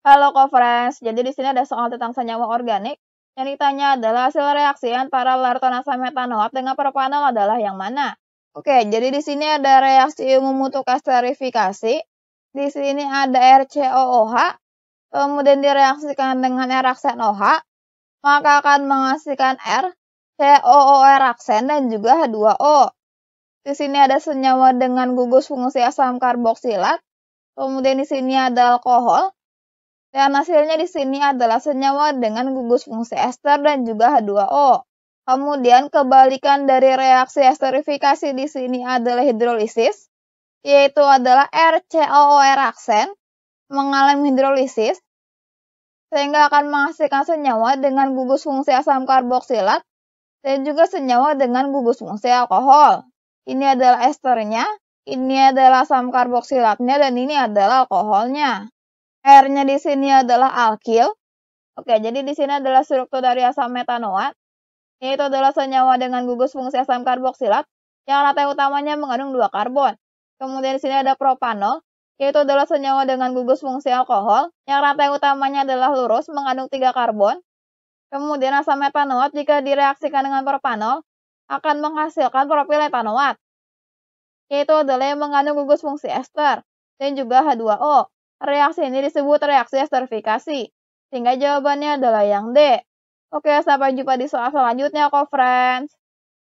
Halo friends, jadi di sini ada soal tentang senyawa organik. Yang ditanya adalah hasil reaksi antara larutan asam metanoat dengan propanol adalah yang mana? Oke, jadi di sini ada reaksi umum untuk esterifikasi. Di sini ada RCOOH, kemudian direaksikan dengan eraksen OH, maka akan menghasilkan R, COO eraksen, dan juga H2O. Di sini ada senyawa dengan gugus fungsi asam karboksilat, kemudian di sini ada alkohol, dan hasilnya di sini adalah senyawa dengan gugus fungsi ester dan juga H2O. Kemudian kebalikan dari reaksi esterifikasi di sini adalah hidrolisis, yaitu adalah RCOOR aksen mengalami hidrolisis, sehingga akan menghasilkan senyawa dengan gugus fungsi asam karboksilat dan juga senyawa dengan gugus fungsi alkohol. Ini adalah esternya, ini adalah asam karboksilatnya, dan ini adalah alkoholnya. R-nya di sini adalah alkil. Oke, jadi di sini adalah struktur dari asam metanoat, yaitu adalah senyawa dengan gugus fungsi asam karboksilat, yang rantai utamanya mengandung dua karbon. Kemudian di sini ada propanol, yaitu adalah senyawa dengan gugus fungsi alkohol, yang rantai utamanya adalah lurus, mengandung tiga karbon. Kemudian asam metanoat jika direaksikan dengan propanol, akan menghasilkan propil etanoat, yaitu adalah yang mengandung gugus fungsi ester, dan juga H2O. Reaksi ini disebut reaksi esterifikasi. Sehingga jawabannya adalah yang D. Oke, sampai jumpa di soal selanjutnya, kok friends.